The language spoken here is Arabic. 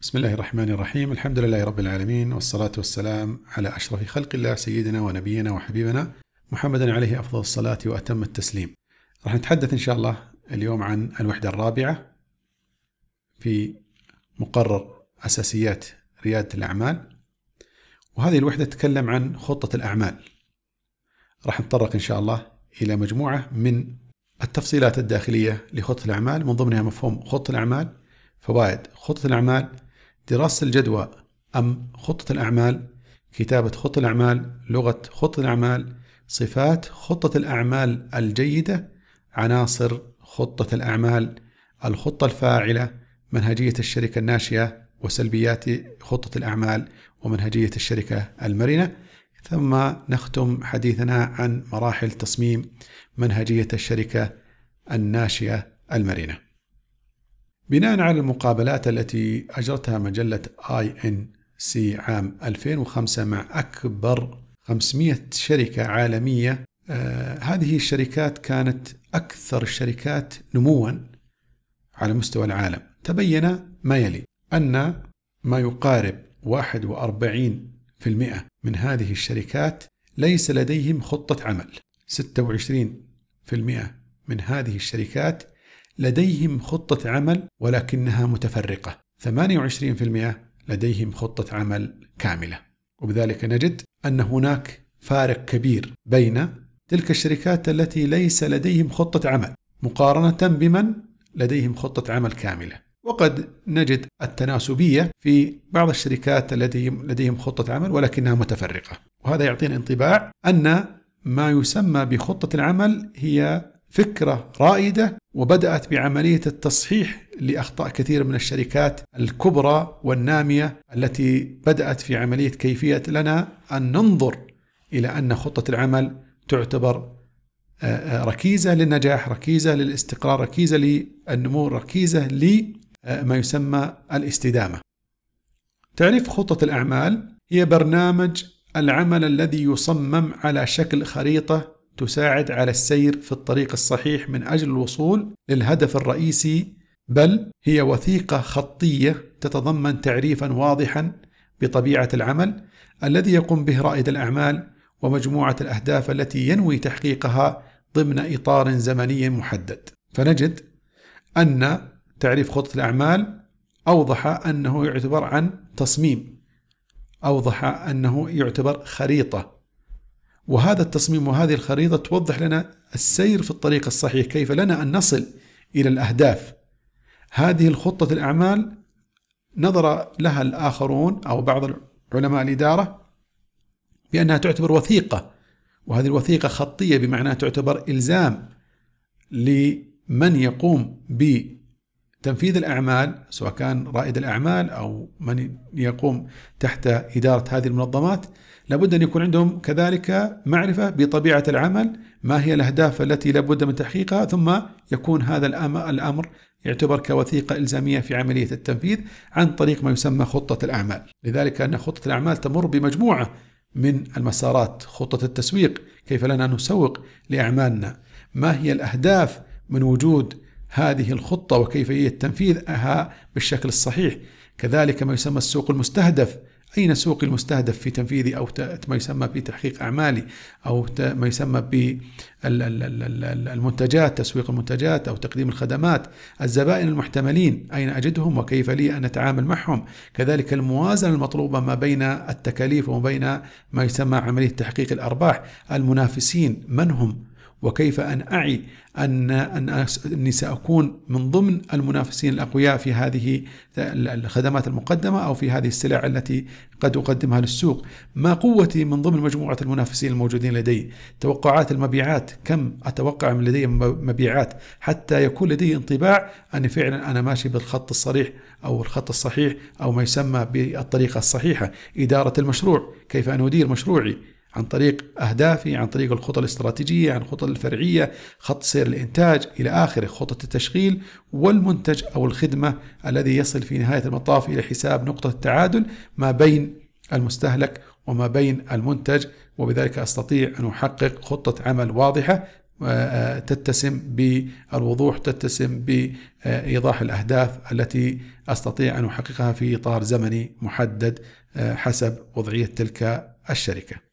بسم الله الرحمن الرحيم الحمد لله رب العالمين والصلاة والسلام على أشرف خلق الله سيدنا ونبينا وحبيبنا محمدا عليه أفضل الصلاة وأتم التسليم راح نتحدث إن شاء الله اليوم عن الوحدة الرابعة في مقرر أساسيات ريادة الأعمال وهذه الوحدة تتكلم عن خطة الأعمال راح نتطرق إن شاء الله إلى مجموعة من التفصيلات الداخلية لخطة الأعمال من ضمنها مفهوم خطة الأعمال فوائد خطة الأعمال دراسة الجدوى أم خطة الأعمال كتابة خطة الأعمال لغة خطة الأعمال صفات خطة الأعمال الجيدة عناصر خطة الأعمال الخطة الفاعلة منهجية الشركة الناشئة وسلبيات خطة الأعمال ومنهجية الشركة المرنة ثم نختم حديثنا عن مراحل تصميم منهجية الشركة الناشئة المرنه بناء على المقابلات التي أجرتها مجلة آي إن سي عام 2005 مع أكبر 500 شركة عالمية آه، هذه الشركات كانت أكثر الشركات نموا على مستوى العالم تبين ما يلي أن ما يقارب 41% من هذه الشركات ليس لديهم خطة عمل 26% من هذه الشركات لديهم خطة عمل ولكنها متفرقة 28% لديهم خطة عمل كاملة وبذلك نجد أن هناك فارق كبير بين تلك الشركات التي ليس لديهم خطة عمل مقارنة بمن لديهم خطة عمل كاملة وقد نجد التناسبية في بعض الشركات التي لديهم خطة عمل ولكنها متفرقة وهذا يعطينا انطباع أن ما يسمى بخطة العمل هي فكرة رائدة وبدأت بعملية التصحيح لأخطاء كثير من الشركات الكبرى والنامية التي بدأت في عملية كيفية لنا أن ننظر إلى أن خطة العمل تعتبر آه، آه، ركيزة للنجاح ركيزة للاستقرار ركيزة للنمو ركيزة لما آه، يسمى الاستدامة تعريف خطة الأعمال هي برنامج العمل الذي يصمم على شكل خريطة تساعد على السير في الطريق الصحيح من اجل الوصول للهدف الرئيسي بل هي وثيقه خطيه تتضمن تعريفا واضحا بطبيعه العمل الذي يقوم به رائد الاعمال ومجموعه الاهداف التي ينوي تحقيقها ضمن اطار زمني محدد فنجد ان تعريف خطه الاعمال اوضح انه يعتبر عن تصميم اوضح انه يعتبر خريطه وهذا التصميم وهذه الخريطة توضح لنا السير في الطريق الصحيح كيف لنا أن نصل إلى الأهداف هذه الخطة الأعمال نظر لها الآخرون أو بعض علماء الإدارة بأنها تعتبر وثيقة وهذه الوثيقة خطية بمعنى تعتبر إلزام لمن يقوم ب تنفيذ الأعمال سواء كان رائد الأعمال أو من يقوم تحت إدارة هذه المنظمات لابد أن يكون عندهم كذلك معرفة بطبيعة العمل ما هي الأهداف التي لابد من تحقيقها ثم يكون هذا الأمر يعتبر كوثيقة إلزامية في عملية التنفيذ عن طريق ما يسمى خطة الأعمال لذلك أن خطة الأعمال تمر بمجموعة من المسارات خطة التسويق كيف لنا نسوق لأعمالنا ما هي الأهداف من وجود هذه الخطة وكيفية تنفيذها بالشكل الصحيح كذلك ما يسمى السوق المستهدف أين سوقي المستهدف في تنفيذي أو ما يسمى بتحقيق أعمالي أو ما يسمى بالمنتجات تسويق المنتجات أو تقديم الخدمات الزبائن المحتملين أين أجدهم وكيف لي أن أتعامل معهم كذلك الموازنة المطلوبة ما بين التكاليف وما بين ما يسمى عملية تحقيق الأرباح المنافسين من هم وكيف أن أعي أن أني سأكون من ضمن المنافسين الأقوياء في هذه الخدمات المقدمة أو في هذه السلع التي قد أقدمها للسوق ما قوتي من ضمن مجموعة المنافسين الموجودين لدي توقعات المبيعات كم أتوقع من لدي مبيعات حتى يكون لدي انطباع أني فعلا أنا ماشي بالخط الصريح أو الخط الصحيح أو ما يسمى بالطريقة الصحيحة إدارة المشروع كيف أن أدير مشروعي عن طريق أهدافي عن طريق الخطط الاستراتيجية عن الخطط الفرعية خط سير الإنتاج إلى آخره خطة التشغيل والمنتج أو الخدمة الذي يصل في نهاية المطاف إلى حساب نقطة التعادل ما بين المستهلك وما بين المنتج وبذلك أستطيع أن أحقق خطة عمل واضحة آه، آه، تتسم بالوضوح تتسم بايضاح الاهداف التي استطيع ان احققها في اطار زمني محدد آه، حسب وضعيه تلك الشركه